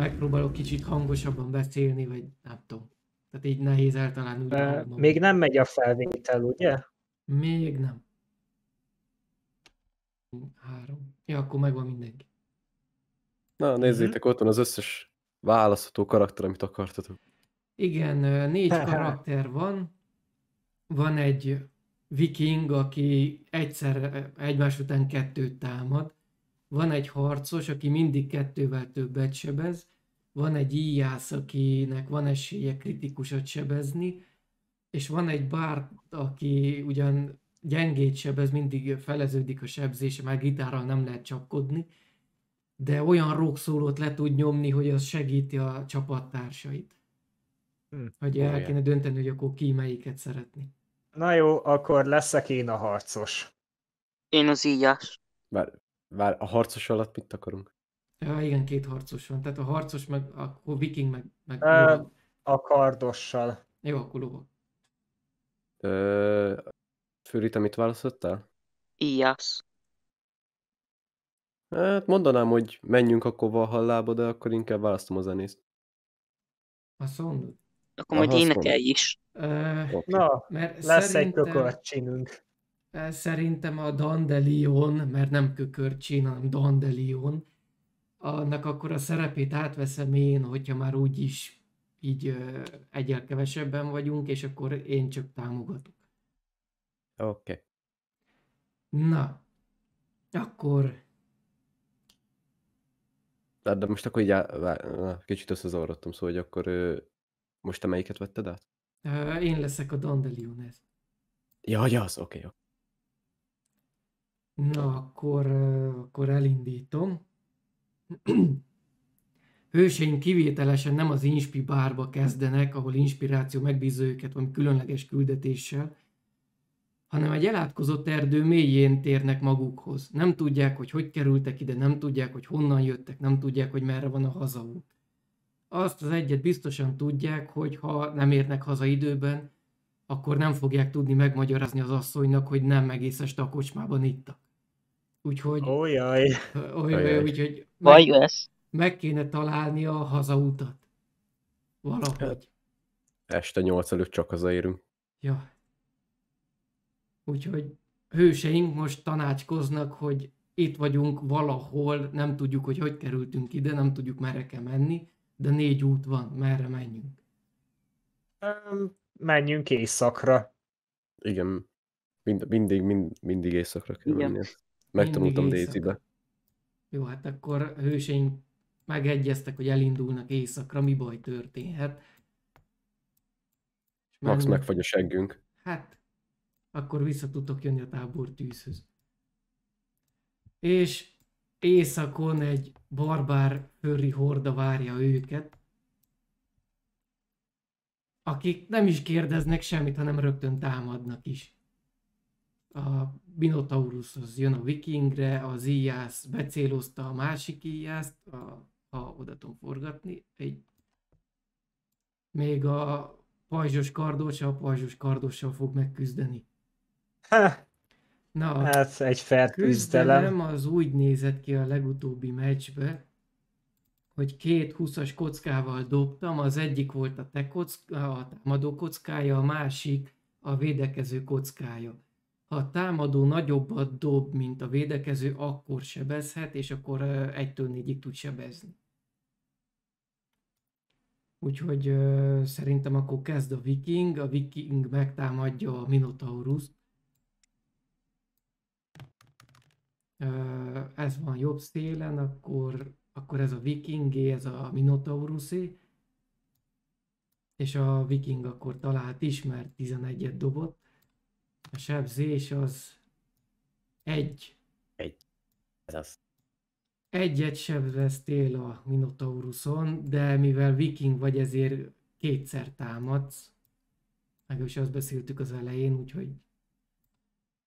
megpróbálok kicsit hangosabban beszélni, vagy nem tudom. Tehát így nehéz eltalálni úgy Még nem megy a felvétel, ugye? Még nem. Három. Ja, akkor megvan mindenki. Na, mhm. nézzétek, mm-hmm. ott van az összes választható karakter, amit akartatok. Igen, négy karakter van. Van egy viking, aki egyszer egymás után kettőt támad. Van egy harcos, aki mindig kettővel többet sebez, van egy íjász, akinek van esélye kritikusat sebezni, és van egy bárt, aki ugyan gyengét sebez, mindig feleződik a sebzése, már gitárral nem lehet csapkodni, de olyan rókszólót le tud nyomni, hogy az segíti a csapattársait. Hm, hogy el kéne dönteni, hogy akkor ki melyiket szeretni. Na jó, akkor leszek én a harcos. Én az íjász. Bár Vár, a harcos alatt mit akarunk? Ja, igen, két harcos van. Tehát a harcos, meg a, viking, meg... meg Ö, a kardossal. Jó, akkor lovak. Ö, Főrit, amit választottál? Ijasz. Hát mondanám, hogy menjünk akkor Valhallába, de akkor inkább választom a zenészt. Azt mondod? Akkor majd énekelj is. Uh, okay. Na, mert lesz szerintem... egy tökölatcsinünk. Szerintem a Dandelion, mert nem kökörcsin, hanem Dandelion, annak akkor a szerepét átveszem én, hogyha már úgy is így egyel kevesebben vagyunk, és akkor én csak támogatok. Oké. Okay. Na, akkor... De, de most akkor így á, kicsit összezavarodtam, szóval, hogy akkor most te melyiket vetted át? Én leszek a ez. Ja, hogy az, oké. Okay, okay. Na, akkor, akkor elindítom. Hőseim kivételesen nem az Inspi bárba kezdenek, ahol inspiráció megbízó őket valami különleges küldetéssel, hanem egy elátkozott erdő mélyén térnek magukhoz. Nem tudják, hogy hogy kerültek ide, nem tudják, hogy honnan jöttek, nem tudják, hogy merre van a hazaút. Azt az egyet biztosan tudják, hogy ha nem érnek haza időben, akkor nem fogják tudni megmagyarázni az asszonynak, hogy nem este a kocsmában ittak. Úgyhogy... Oh, jaj. Olyaj, jaj. úgyhogy meg, meg kéne találni a hazautat. Valahogy. Este nyolc előtt csak hazaérünk. Ja. Úgyhogy hőseink most tanácskoznak, hogy itt vagyunk valahol, nem tudjuk, hogy hogy kerültünk ide, nem tudjuk merre kell menni, de négy út van, merre menjünk. Menjünk éjszakra. Igen, mind, mindig, mind, mindig éjszakra kell Igen. menni. Megtanultam Daisy-be. Jó, hát akkor hőseink megegyeztek, hogy elindulnak éjszakra, mi baj történhet. És Max megfagy a seggünk. Hát, akkor vissza tudtok jönni a tábor tűzhöz. És éjszakon egy barbár hőri horda várja őket, akik nem is kérdeznek semmit, hanem rögtön támadnak is a az jön a vikingre, az íjász becélozta a másik íjászt, a, ha oda tudom forgatni, egy, még a pajzsos kardosa a pajzsos kardossal fog megküzdeni. Ha, Na, hát egy fair küzdelem. az úgy nézett ki a legutóbbi meccsbe, hogy két 20-as kockával dobtam, az egyik volt a te kocka, a támadó kockája, a másik a védekező kockája ha a támadó nagyobbat dob, mint a védekező, akkor sebezhet, és akkor egytől négyig tud sebezni. Úgyhogy szerintem akkor kezd a viking, a viking megtámadja a Minotaurus. ez van jobb szélen, akkor, akkor ez a vikingé, ez a Minotaurusé. És a viking akkor talált is, mert 11-et dobott. A sebzés az egy. Egy. Ez az. Egyet sebeztél a Minotauruson, de mivel viking vagy, ezért kétszer támadsz. Meg is azt beszéltük az elején, úgyhogy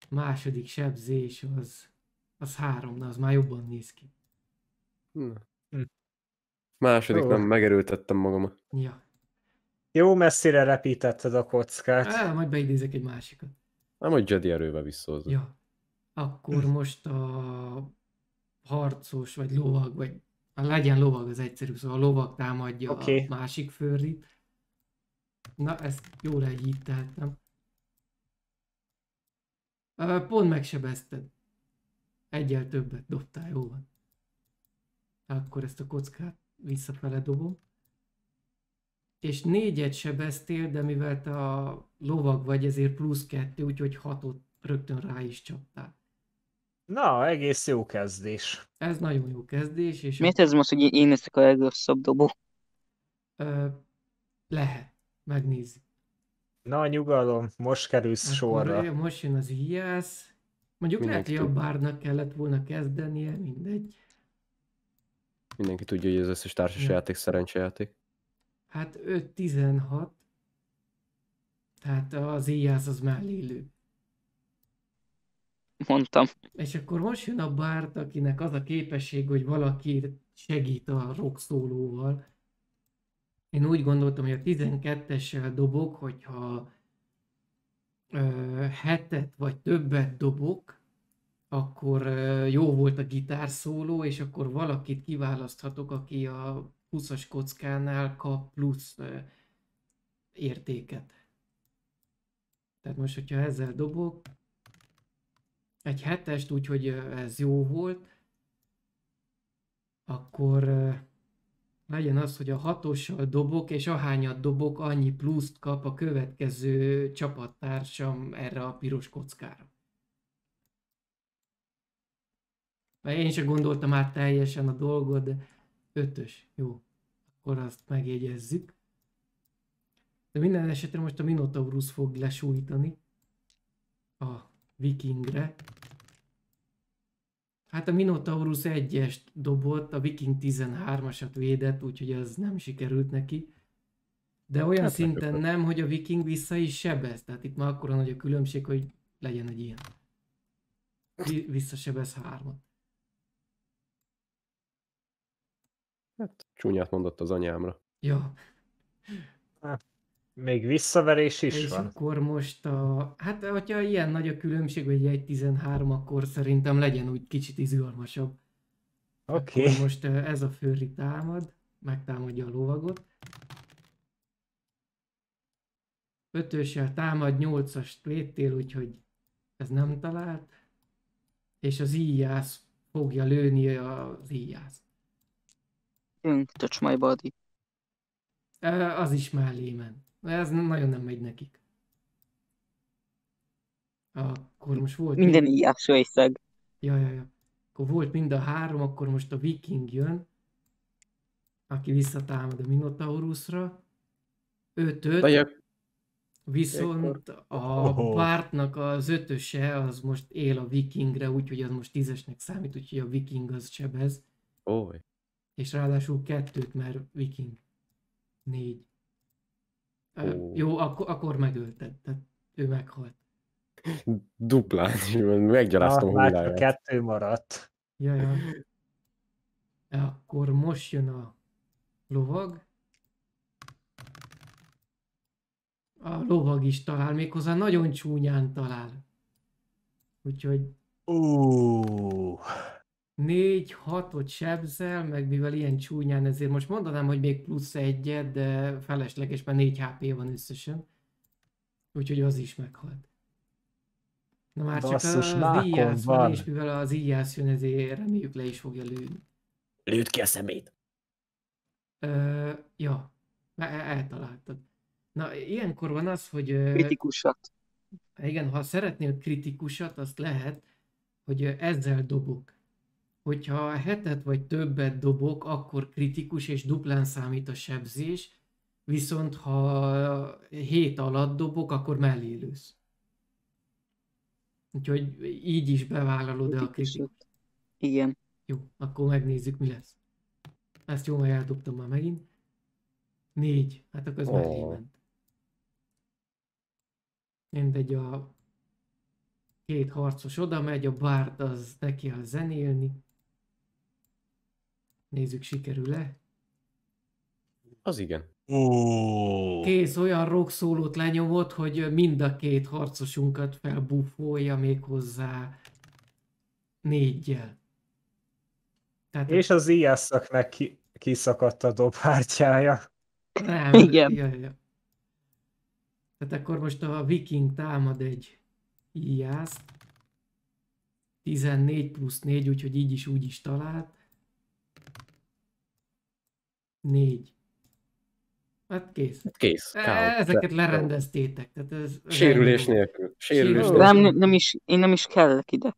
második sebzés az, az három, de az már jobban néz ki. Na. Hm. Második Jó. nem, megerőltettem magamat. Ja. Jó messzire repítetted a kockát. Á, majd beidézek egy másikat. Nem hát hogy Jedi erőbe visszahozza. Ja. Akkor most a harcos, vagy lovag, vagy a hát legyen lovag az egyszerű, szóval a lovag támadja okay. a másik főrit. Na, ezt jól elhitteltem. Pont megsebezted. Egyel többet dobtál, jó van. Akkor ezt a kockát visszafele dobom. És négyet sebeztél, de mivel te a lovag vagy, ezért plusz kettő, úgyhogy hatot rögtön rá is csaptál. Na, egész jó kezdés. Ez nagyon jó kezdés. És Miért a... ez most, hogy én leszek a legrosszabb dobó? Ö, lehet. Megnézzük. Na, nyugalom, most kerülsz Akkor sorra. Most jön az ijász. Mondjuk Mindenki lehet, hogy a bárnak kellett volna kezdenie, mindegy. Mindenki tudja, hogy az összes társas ja. játék szerencsejáték. Hát 5-16. Tehát az íjász az már lélő. Mondtam. És akkor most jön a Bárt, akinek az a képesség, hogy valaki segít a rock szólóval. Én úgy gondoltam, hogy a 12-essel dobok, hogyha ö, hetet vagy többet dobok, akkor ö, jó volt a gitárszóló, és akkor valakit kiválaszthatok, aki a 20-as kockánál kap plusz ö, értéket. Tehát most, hogyha ezzel dobok, egy hetest, úgyhogy ez jó volt, akkor legyen az, hogy a hatossal dobok, és ahányat dobok, annyi pluszt kap a következő csapattársam erre a piros kockára. Mert én sem gondoltam át teljesen a dolgod, ötös, jó, akkor azt megjegyezzük. De minden esetre most a Minotaurus fog lesújtani a vikingre. Hát a Minotaurus 1-est dobott, a Viking 13-asat védett, úgyhogy az nem sikerült neki. De hát olyan hát szinten nem, nem, hogy a Viking vissza is sebez. Tehát itt már akkora nagy a különbség, hogy legyen egy ilyen. Visszasebez 3-at. Hát csúnyát mondott az anyámra. Ja. Hát. Még visszaverés is És van. akkor most a... Hát, hogyha ilyen nagy a különbség, hogy egy 13, akkor szerintem legyen úgy kicsit izgalmasabb. Oké. Okay. most ez a főri támad, megtámadja a lovagot. Ötössel támad, 8-as léttél, úgyhogy ez nem talált. És az íjász fogja lőni az íjász. Mm, touch my body. Az is mellé ment. Ez nagyon nem megy nekik. Akkor most volt... Minden mind... íjású Ja, ja, ja. Akkor volt mind a három, akkor most a viking jön, aki visszatámad a Minotaurusra. 5-5. Viszont a pártnak az ötöse az most él a vikingre, úgyhogy az most tízesnek számít, úgyhogy a viking az sebez. Oly. És ráadásul kettőt, mert viking. Négy. Oh. Jó, akkor, akkor megölted, tehát ő meghalt. Duplán, meggyaráztam a hulláját. kettő maradt. Ja, ja. Akkor most jön a lovag. A lovag is talál, méghozzá nagyon csúnyán talál. Úgyhogy... Uh négy hatot sebzel, meg mivel ilyen csúnyán, ezért most mondanám, hogy még plusz egyet, de felesleges, mert négy HP van összesen. Úgyhogy az is meghalt. Na már Basszus, csak az íjász van, és mivel az íjász jön, ezért reméljük le is fogja lőni. Lőd ki a szemét! Ö, ja, e-, e-, eltaláltad. Na, ilyenkor van az, hogy... Kritikusat. Igen, ha szeretnél kritikusat, azt lehet, hogy ezzel dobok hogyha hetet vagy többet dobok, akkor kritikus és duplán számít a sebzés, viszont ha hét alatt dobok, akkor mellélősz. Úgyhogy így is bevállalod a kritikát. Igen. Jó, akkor megnézzük, mi lesz. Ezt jól eldobtam már megint. Négy. Hát akkor ez oh. mellé ment. Mindegy, a két harcos oda megy, a bárt az neki a zenélni. Nézzük, sikerül-e. Az igen. Oh. Kész, olyan rock szólót lenyomott, hogy mind a két harcosunkat felbufolja még hozzá négyel. Tehát És az meg ki, kiszakadt a dobhártyája. Nem, igen. Jaj, jaj. Tehát akkor most a viking támad egy ijász. 14 plusz 4, úgyhogy így is úgy is talált négy. Hát kész. Hát kész. E, Káosz. Ezeket lerendeztétek. Tehát ez, Sérülés nélkül. Sérülés nélkül. Nem, nem, is, én nem is kellek ide.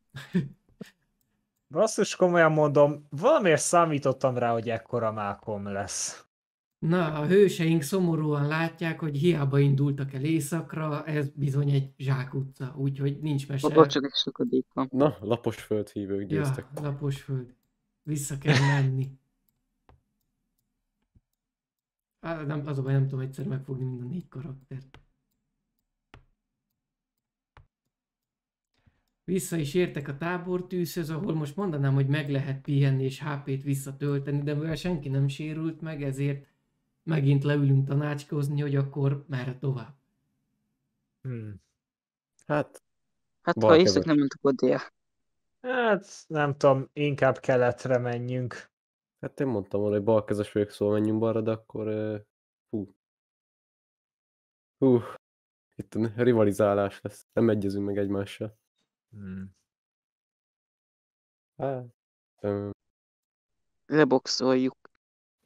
Basszus, komolyan mondom, valamiért számítottam rá, hogy ekkora mákom lesz. Na, a hőseink szomorúan látják, hogy hiába indultak el éjszakra, ez bizony egy zsákutca, úgyhogy nincs mese. Ott csak egy sokadik Na, lapos hívők győztek. Ja, lapos föld. Vissza kell menni. Á, nem, az a baj, nem tudom egyszer megfogni mind a négy karaktert. Vissza is értek a tábortűzhöz, ahol most mondanám, hogy meg lehet pihenni és HP-t visszatölteni, de mivel senki nem sérült meg, ezért megint leülünk tanácskozni, hogy akkor merre tovább. Hmm. Hát... Hát ha észak nem, mondtuk a Hát nem tudom, inkább keletre menjünk. Hát én mondtam volna, hogy balkezes vagyok, szóval menjünk balra, de akkor... Hú. Hú. Itt a rivalizálás lesz. Nem egyezünk meg egymással. Hmm. Hát... Öm. Leboxoljuk.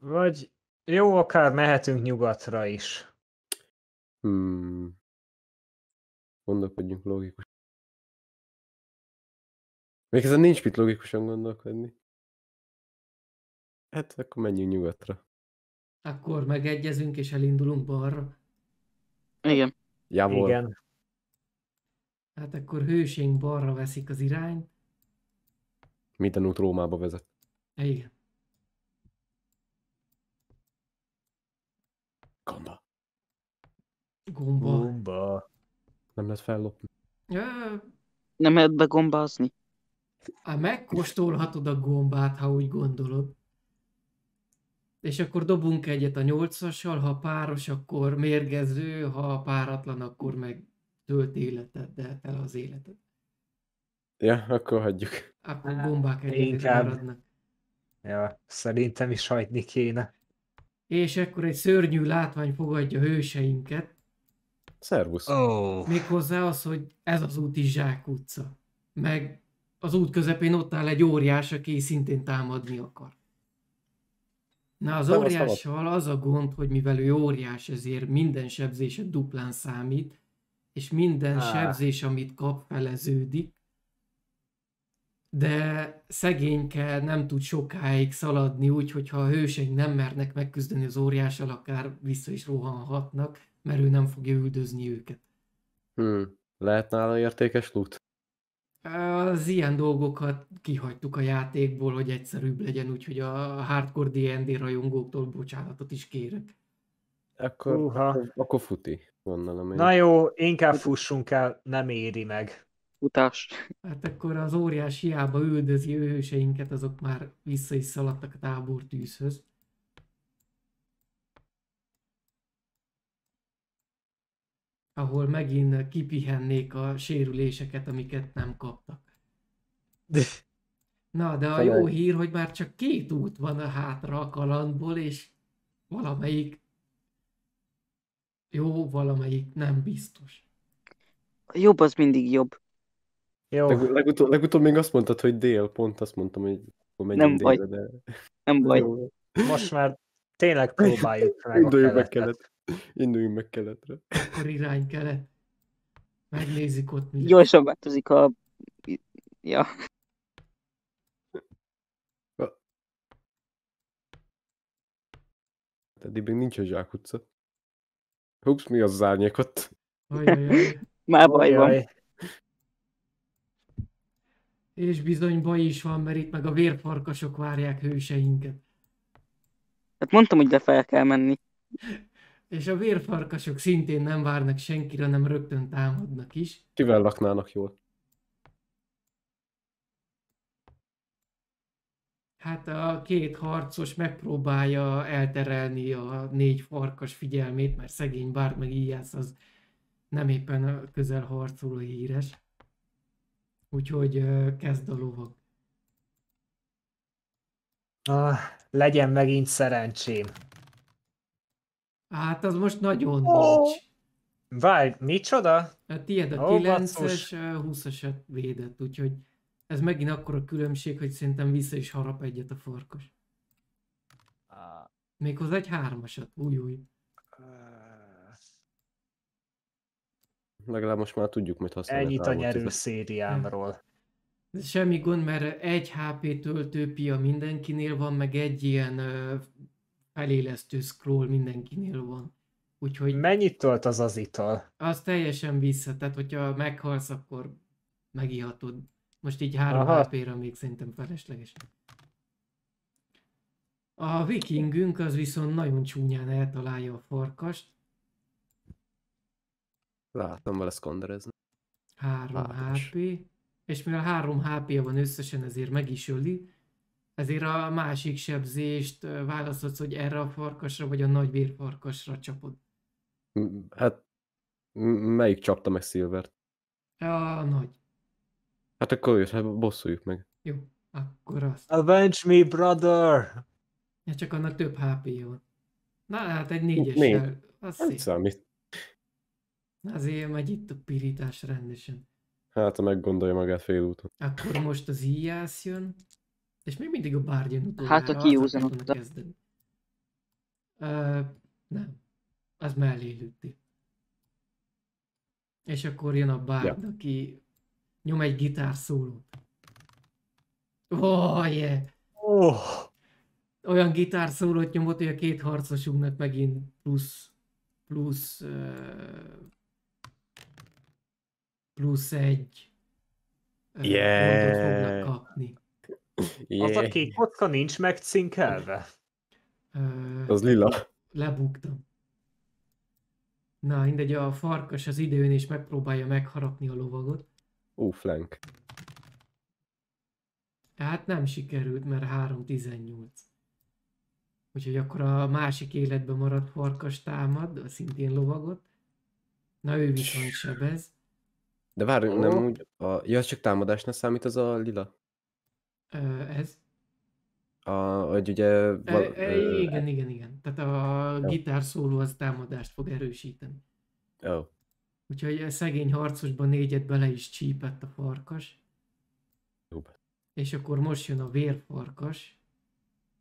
Vagy jó, akár mehetünk nyugatra is. Hmm. Gondolkodjunk logikus. Még ezen nincs mit logikusan gondolkodni. Hát akkor menjünk nyugatra. Akkor megegyezünk és elindulunk balra. Igen. Javor. Igen. Hát akkor hőség balra veszik az irányt. Minden út Rómába vezet. Igen. Gomba. Gomba. Gomba. Nem lehet fellopni. Ja. Nem lehet begombázni. Hát megkóstolhatod a gombát, ha úgy gondolod és akkor dobunk egyet a nyolcassal, ha páros, akkor mérgező, ha páratlan, akkor meg tölt életed, de el az életed. Ja, akkor hagyjuk. Akkor bombák egyébként maradnak. Ja, szerintem is hagyni kéne. És ekkor egy szörnyű látvány fogadja hőseinket. Szervusz. Oh. Méghozzá az, hogy ez az út is Zsák utca. Meg az út közepén ott áll egy óriás, aki szintén támadni akar. Na az óriással az a gond, hogy mivel ő óriás, ezért minden sebzése duplán számít, és minden ah. sebzés, amit kap, feleződik. De szegényke nem tud sokáig szaladni, úgyhogy ha a hőseink nem mernek megküzdeni az óriással, akár vissza is rohanhatnak, mert ő nem fogja üldözni őket. Hmm. Lehet nála értékes loot? az ilyen dolgokat kihagytuk a játékból, hogy egyszerűbb legyen, úgyhogy a hardcore D&D rajongóktól bocsánatot is kérek. Akkor, Uha. akkor, akkor futi, gondolom én. Na jó, inkább fussunk el, nem éri meg. Utás. Hát akkor az óriás hiába üldözi őseinket, azok már vissza is szaladtak a tábortűzhöz. ahol megint kipihennék a sérüléseket, amiket nem kaptak. Na, de a jó hír, hogy már csak két út van a hátra a kalandból, és valamelyik jó, valamelyik nem biztos. A jobb az mindig jobb. Jó. Leg, legutóbb, legutóbb még azt mondtad, hogy dél, pont azt mondtam, hogy akkor nem baj. délre, de... Nem baj. Most már tényleg próbáljuk meg a keletet. meg kelet. Induljunk meg keletre. Akkor irány kelet. Megnézik ott mi. Gyorsan változik a... Ja. Hát eddig még nincsen zsákutca. Hups, mi az zárnyék ott? Már baj Ajaj. van. És bizony baj is van, mert itt meg a vérfarkasok várják hőseinket. Hát mondtam, hogy le fel kell menni. És a vérfarkasok szintén nem várnak senkire, nem rögtön támadnak is. Kivel laknának jól? Hát a két harcos megpróbálja elterelni a négy farkas figyelmét, mert szegény Bárd meg Ijász az nem éppen a közel harcoló híres. Úgyhogy kezd a lovag. Ah, legyen megint szerencsém. Hát az most nagyon oh. nincs. Várj, micsoda? A tiéd a oh, 9-es, 20-asat védett, úgyhogy ez megint akkor a különbség, hogy szerintem vissza is harap egyet a farkas. Méghozzá egy hármasat, új, új. Legalább most már tudjuk, mit használni. Ennyit a nyerő szériámról. Semmi gond, mert egy HP töltőpia mindenkinél van, meg egy ilyen felélesztő scroll mindenkinél van. Úgyhogy Mennyit tölt az az ital? Az teljesen vissza, tehát hogyha meghalsz, akkor megihatod. Most így három HP-ra még szerintem felesleges. A vikingünk az viszont nagyon csúnyán eltalálja a farkast. Látom vele szkonderezni. Három Látos. HP. És mivel három HP-ja van összesen, ezért meg is öli ezért a másik sebzést választhatsz, hogy erre a farkasra, vagy a nagy vérfarkasra csapod. Hát, melyik csapta meg Szilvert? A nagy. Hát akkor jössz, hát bosszuljuk meg. Jó, akkor azt. Avenge me, brother! Ja, csak annak több hp van. Na hát egy négyessel. Az nem számít. Azért megy itt a pirítás rendesen. Hát, ha meggondolja magát úton. Akkor most az íjász jön. És még mindig a Guardian utoljára. Hát a kiúzanodta. Kezdeni. Uh, nem. Az mellé lüti. És akkor jön a Bárgy, ja. aki nyom egy gitárszólót. Oh, yeah. oh. Olyan gitárszólót nyomott, hogy a két harcosunknak megint plusz, plusz, uh, plusz egy uh, yeah. fognak kapni. Az a kék kocka nincs megcinkelve? Uh, az lila. Lebuktam. Na, mindegy, a farkas az időn is megpróbálja megharapni a lovagot. Ó, uh, flank. Hát nem sikerült, mert 3-18. Úgyhogy akkor a másik életben maradt farkas támad, a szintén lovagot. Na, ő viszont sebez. De várjunk, nem úgy, a, ja, csak támadásnál számít az a lila ez? A, hogy ugye... Val- e, e, igen, igen, igen. Tehát a gitár szóló az támadást fog erősíteni. Ó. Oh. Úgyhogy a szegény harcosban négyet bele is csípett a farkas. Jó. És akkor most jön a vérfarkas,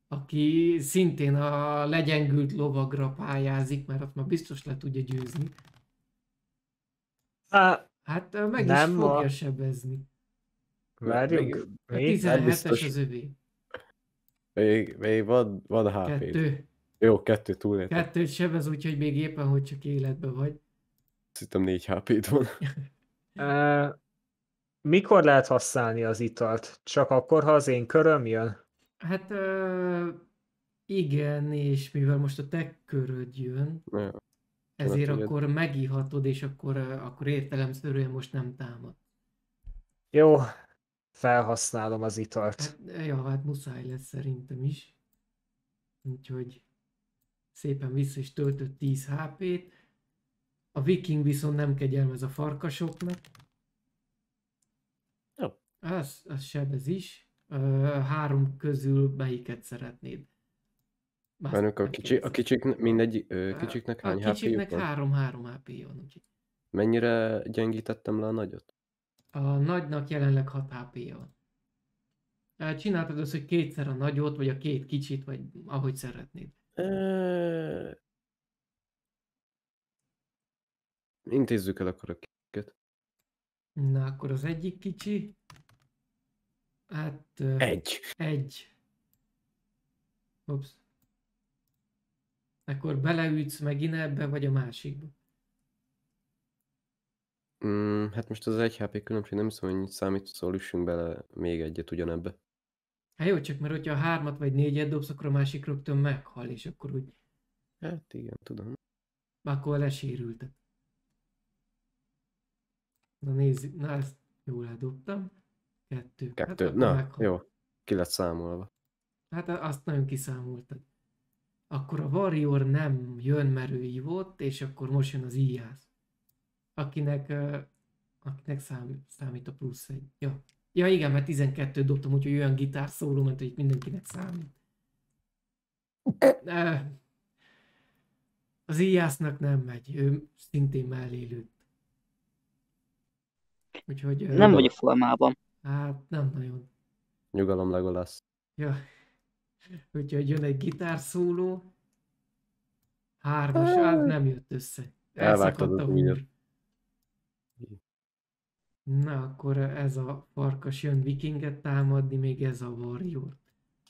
aki szintén a legyengült lovagra pályázik, mert ott már biztos le tudja győzni. Hát, a, hát meg nem is fogja ma. sebezni. Várjunk. Még? 17-es az övé. Még, még van, van hp Kettő. Jó, kettő túlélte. Kettőt sebez, úgyhogy még éppen, hogy csak életben vagy. Szerintem négy HP-t van. uh, mikor lehet használni az italt? Csak akkor, ha az én köröm jön? Hát uh, igen, és mivel most a te köröd jön, ja. ezért hát, akkor ugye... megihatod, és akkor, akkor értelemszerűen most nem támad. Jó, felhasználom az italt. Hát, ja, hát muszáj lesz szerintem is. Úgyhogy szépen vissza is töltött 10 HP-t. A viking viszont nem kegyelmez a farkasoknak. Jó. Ez, ez sebez is. Ö, három közül melyiket szeretnéd? Más a, kicsi, a kicsik, mindegy, ö, kicsiknek hány hp A kicsiknek 3-3 hp van. Úgyhogy. Mennyire gyengítettem le a nagyot? A nagynak jelenleg 6 hp -ja. Csináltad azt, hogy kétszer a nagyot, vagy a két kicsit, vagy ahogy szeretnéd. Ö... Intézzük el akkor a kiket. Na, akkor az egyik kicsi. Hát... Egy. Egy. Ups. Akkor beleütsz megint ebbe, vagy a másikba? Mm, hát most az egy HP különbség, nem hiszem, hogy számít, szóval üssünk bele még egyet ugyanebbe. Hát jó, csak mert hogyha hármat vagy négyet dobsz, akkor a másik rögtön meghal, és akkor úgy... Hát igen, tudom. Akkor lesérültet. Na nézzük, na ezt jól ledobtam. Kettő. Hát Kettő, hát na meghal. jó, ki lett számolva. Hát azt nagyon kiszámoltad. Akkor a Warrior nem jön, mert ő ívott, és akkor most jön az íjász akinek, akinek szám, számít a plusz egy. Ja. ja igen, mert 12 dobtam, úgyhogy olyan gitár szóló, ment, hogy mindenkinek számít. Az íjásznak nem megy, ő szintén mellélőtt. Úgyhogy, nem vagyok formában. Hát nem nagyon. Nyugalom legolasz. Ja. Úgyhogy jön egy gitárszóló. Hármas, hát nem jött össze. Elvágtad a húr. Na, akkor ez a farkas jön vikinget támadni, még ez a warrior.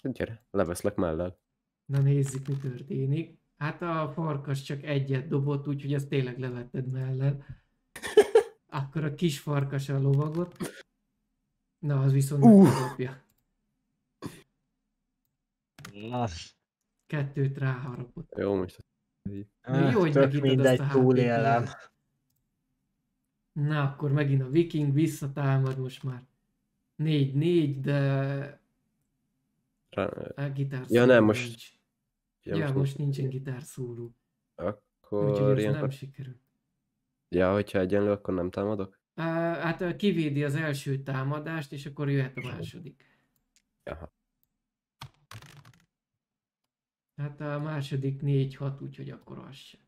Gyere, leveszlek mellel. Na nézzük, mi történik. Hát a farkas csak egyet dobott, úgyhogy ezt tényleg levetted mellel. Akkor a kis farkas a lovagot. Na, az viszont megkapja. dobja. Kettőt ráharapott. Jó, most. Na, jó, hogy megítod azt a túlélem. Na, akkor megint a Viking visszatámad most már. 4-4, de... A gitár Ja nem, most... Nincs. Ja, ja most, most nincsen gitár szóló. Akkor Úgyhogy ilyenkor... nem sikerül. Ja, hogyha egyenlő, akkor nem támadok? Uh, hát kivédi az első támadást, és akkor jöhet a második. Aha. Hát a második 4-6, úgyhogy akkor az sem.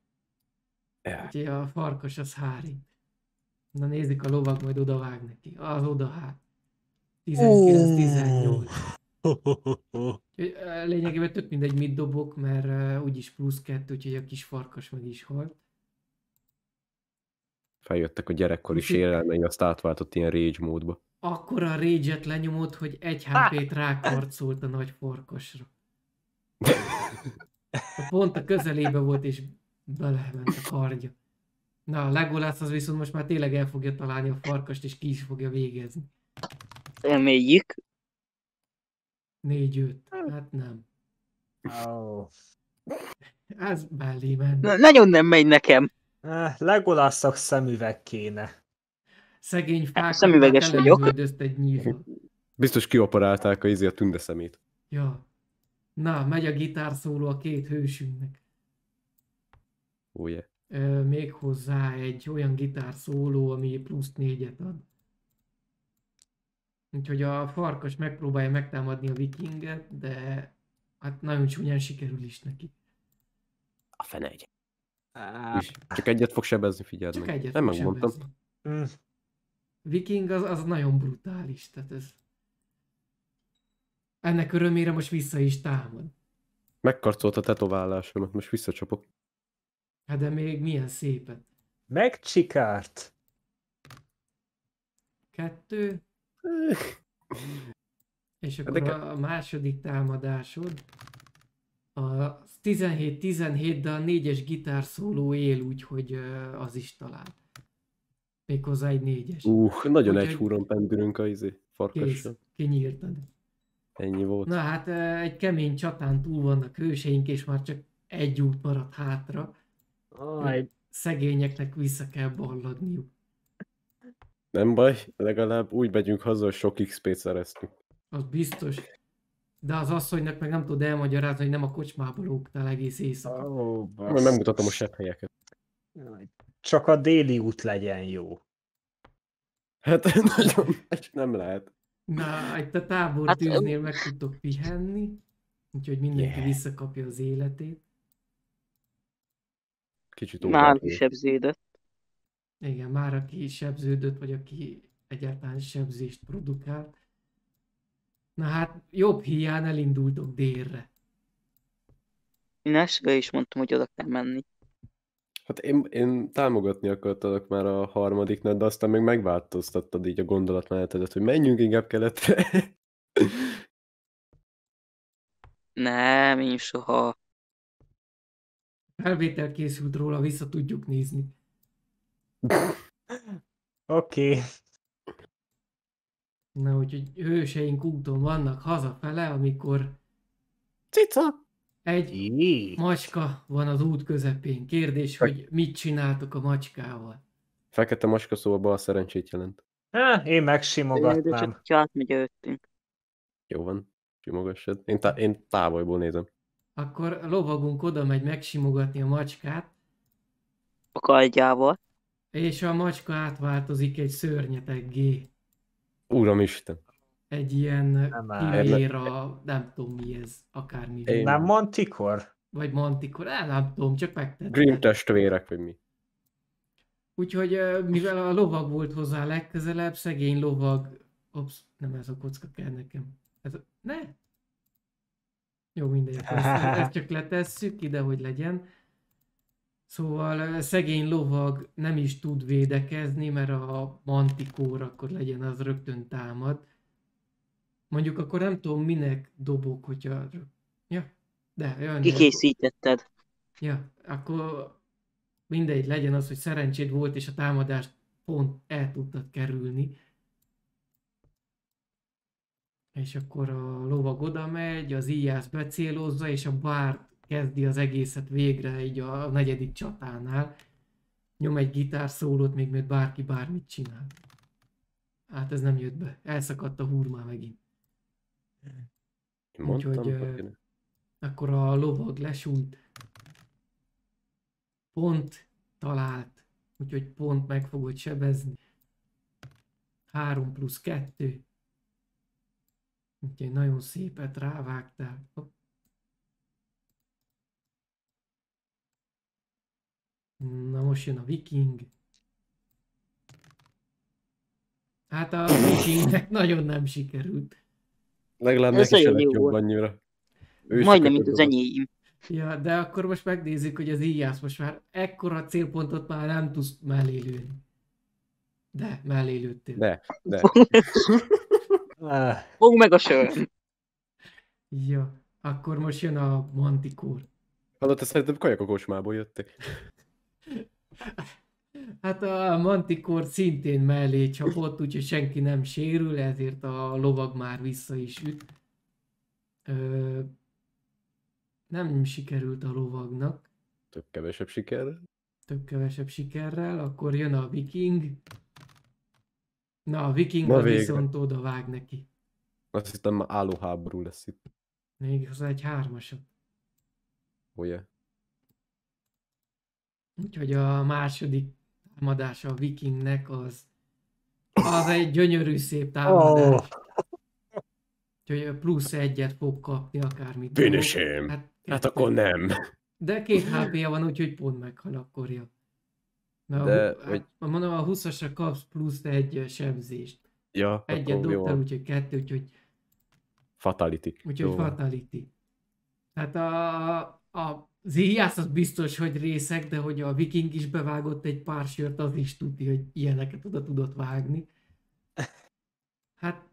Ja. Úgyhogy a farkas az hárít. Na nézik a lovag, majd oda vág neki. Az oda hát. 19-18. Lényegében tök mindegy, mit dobok, mert úgyis plusz kettő, úgyhogy a kis farkas meg is halt. Feljöttek a gyerekkori sérelmény, azt átváltott ilyen rage módba. Akkor a rage lenyomott, hogy egy HP-t rákarcolt a nagy farkasra. Pont a közelébe volt, és belement a kardja. Na, a Legolász az viszont most már tényleg el fogja találni a farkast, és ki is fogja végezni. Reméljük. Négy-öt. Hm. Hát nem. Oh. Ez mellé ment. Na, nagyon nem megy nekem. Legolászak szemüveg kéne. Szegény hát, fák. szemüveges vagyok. Egy Biztos kioperálták a izi a tünde szemét. Ja. Na, megy a gitárszóló a két hősünknek. Ó, oh, yeah még hozzá egy olyan gitár szóló, ami plusz négyet ad. Úgyhogy a farkas megpróbálja megtámadni a vikinget, de hát nagyon csúnyán sikerül is neki. A fene egy. csak egyet fog sebezni, figyeld Csak meg. egyet Nem megmondtam. Mm. Viking az, az nagyon brutális, tehát ez... Ennek örömére most vissza is támad. Megkarcolt a tetoválásomat, most visszacsapok. Hát de még milyen szépet. Megcsikárt. Kettő. És akkor de... a második támadásod. A 17-17, de a négyes szóló él, úgyhogy az is talál. Méghozzá egy négyes. Uh, nagyon Úgy, egy húron pendülünk a izé, farkasra. kinyírtad. Ennyi volt. Na hát egy kemény csatán túl vannak hőseink, és már csak egy út maradt hátra. Aj, szegényeknek vissza kell balladniuk. Nem baj, legalább úgy megyünk haza, hogy sok XP-t szereztünk. Az biztos. De az asszonynak meg nem tud elmagyarázni, hogy nem a kocsmába lógtál egész éjszaka. Oh, basz. nem mutatom a sebb helyeket. Csak a déli út legyen jó. Hát nagyon nem lehet. Na, itt a tábor hát, tűznél meg tudtok pihenni, úgyhogy mindenki yeah. visszakapja az életét. Kicsit Már kisebződött. Igen, már aki sebződött, vagy aki egyáltalán sebzést produkál. Na hát, jobb hiány elindultok délre. Én elsőre is mondtam, hogy oda kell menni. Hát én, én támogatni akartalak már a harmadik de aztán még megváltoztattad így a gondolatmenetedet, hogy menjünk inkább keletre. Nem, én soha felvétel készült róla, vissza tudjuk nézni. Oké. Okay. Na, úgyhogy hőseink úton vannak hazafele, amikor... Cica! Egy Jé. macska van az út közepén. Kérdés, hogy mit csináltok a macskával? Fekete macska szóval bal szerencsét jelent. Há, én megsimogatnám. Csak megy előttünk. Jó van, simogassad. Én, tá- én távolból nézem. Akkor lovagunk oda megy megsimogatni a macskát. A kardjával. És a macska átváltozik egy szörnyeteggé. Isten. Egy ilyen kivéra, nem tudom mi ez, akármi. Én... Nem mantikor? Vagy mantikor, el nem tudom, csak megtettem. Grimm testvérek, vagy mi. Úgyhogy mivel a lovag volt hozzá legközelebb, szegény lovag... Ops, nem ez a kocka kell nekem. Ez a... Ne? Jó, mindegy, ezt, ezt csak letesszük ide, hogy legyen. Szóval szegény lovag nem is tud védekezni, mert a mantikóra akkor legyen az rögtön támad. Mondjuk akkor nem tudom, minek dobok, hogyha... Ja, de... Jön, Kikészítetted. Ja, akkor mindegy, legyen az, hogy szerencséd volt, és a támadást pont el tudtad kerülni és akkor a lovag oda megy, az íjász becélozza, és a bárt kezdi az egészet végre így a negyedik csatánál. Nyom egy gitárszólót, még mert bárki bármit csinál. Hát ez nem jött be. Elszakadt a hurmá megint. Mondtam, Úgyhogy hogy... akkor a lovag lesújt. Pont talált. Úgyhogy pont meg fogod sebezni. 3 plusz 2. Úgyhogy nagyon szépet rávágtál. Na most jön a viking. Hát a vikingnek nagyon nem sikerült. Legalább neki sem lett jobb annyira. Majdnem, mint az enyém. Ja, de akkor most megnézzük, hogy az íjász most már ekkora célpontot már nem tudsz mellé De, mellélődtél. De, de. Ah. Fogd meg a söröm. Ja, akkor most jön a mantikór. Hallott, szerintem kajak a kocsmából jöttek. Hát a mantikor szintén mellé csapott, úgyhogy senki nem sérül, ezért a lovag már vissza is üt. Ö, nem sikerült a lovagnak. Több kevesebb sikerrel. Több kevesebb sikerrel, akkor jön a viking. Na, a viking viszont oda vág neki. Azt már álló háború lesz itt. Még az egy hármasat. Oh, yeah. Úgyhogy a második támadása a vikingnek az, az egy gyönyörű szép támadás. Oh. Úgyhogy plusz egyet fog kapni akármit. Bűnösém. Hát, hát akkor nem. De két hp -ja van, úgyhogy pont meghal akkorja. Na, De, a, hogy... Hát, mondom, a 20-asra kapsz plusz egy sebzést. Ja, Egyet dobtál, úgyhogy kettő, úgyhogy... Fatality. Úgyhogy fatality. Tehát a, a az íjász az biztos, hogy részek, de hogy a viking is bevágott egy pár sört, az is tudja, hogy ilyeneket oda tudott vágni. Hát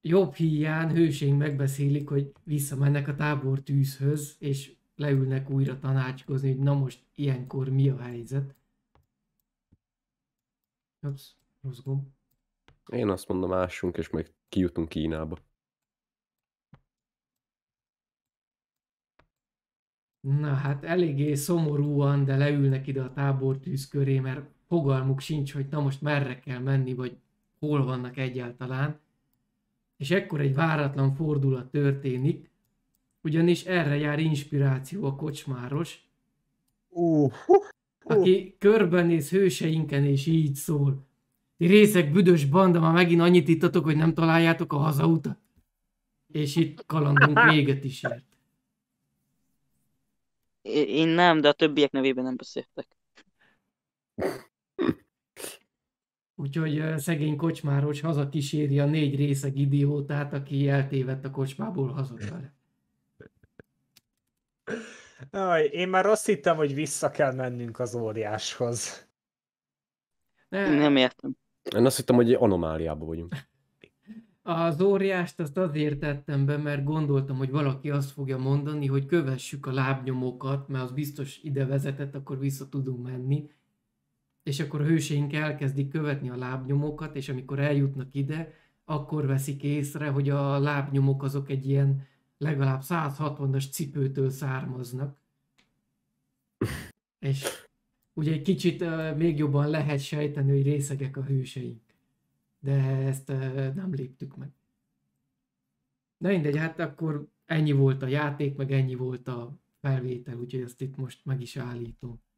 jobb hiány hőség megbeszélik, hogy visszamennek a tábor tűzhöz, és leülnek újra tanácskozni, hogy na most ilyenkor mi a helyzet. Ez rossz gomb. Én azt mondom, ássunk, és meg kijutunk Kínába. Na hát eléggé szomorúan, de leülnek ide a tábortűz köré, mert fogalmuk sincs, hogy na most merre kell menni, vagy hol vannak egyáltalán. És ekkor egy váratlan fordulat történik, ugyanis erre jár inspiráció a kocsmáros. Uh, aki körbenéz hőseinken és így szól. Ti részek büdös banda, már megint annyit ittatok, hogy nem találjátok a hazautat. És itt kalandunk véget is ért. Én nem, de a többiek nevében nem beszéltek. Úgyhogy szegény kocsmáros haza kíséri a négy részeg idiótát, aki eltévedt a kocsmából hazudva. Aj, én már azt hittem, hogy vissza kell mennünk az óriáshoz. Nem, nem értem. Én azt hittem, hogy egy anomáliában vagyunk. Az óriást azt azért tettem be, mert gondoltam, hogy valaki azt fogja mondani, hogy kövessük a lábnyomokat, mert az biztos ide vezetett, akkor vissza tudunk menni. És akkor a hőseink elkezdik követni a lábnyomokat, és amikor eljutnak ide, akkor veszik észre, hogy a lábnyomok azok egy ilyen legalább 160-as cipőtől származnak. És ugye egy kicsit uh, még jobban lehet sejteni, hogy részegek a hőseink. De ezt uh, nem léptük meg. Na mindegy, hát akkor ennyi volt a játék, meg ennyi volt a felvétel, úgyhogy ezt itt most meg is állítom.